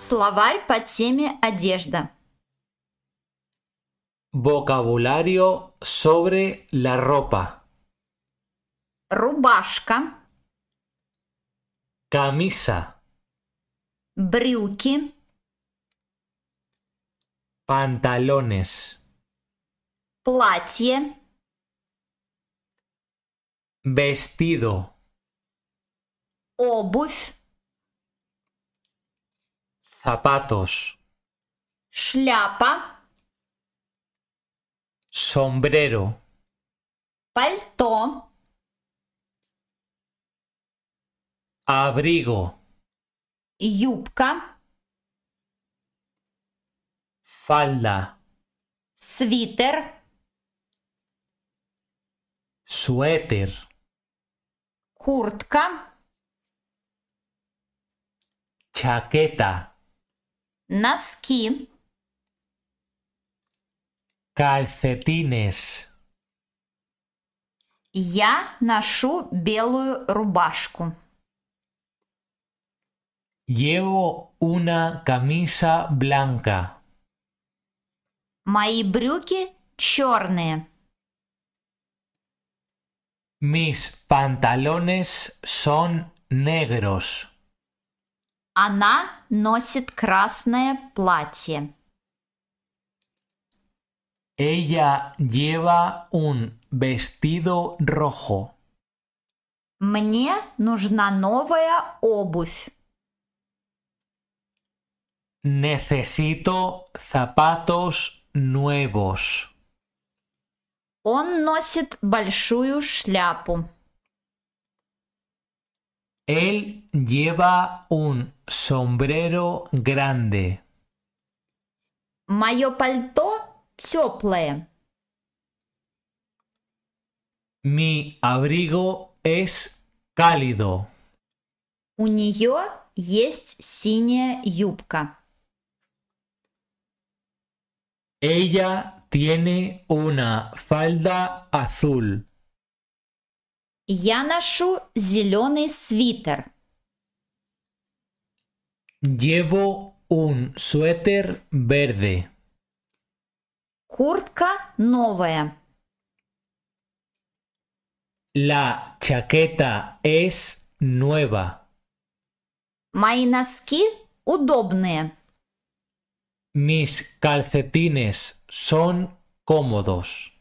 Словарь по теме одежда. Vocabulario sobre la ropa. Рубашка. Camisa. Брюки. Pantalones. Платье. Vestido. Обувь. zapatos, шляпа, sombrero, пальто, abrigo, yupka, falda, Sweater. suéter, Kurtka. chaqueta Naski. Calcetines. Ya ношу belo рубашку. Llevo una camisa blanca. Мои брюки Mis pantalones son negros. Она носит красное платье. Ella lleva un vestido rojo. Мне нужна новая обувь. Necesito zapatos nuevos. Он носит большую шляпу. Él lleva un sombrero grande. Mayo пальто Mi abrigo es cálido. У есть синяя юбка. Ella tiene una falda azul. Я ношу зеленый свитер. Llevo un suéter verde. Куртка новая. La chaqueta es nueva. Мои носки удобные. Mis calcetines son cómodos.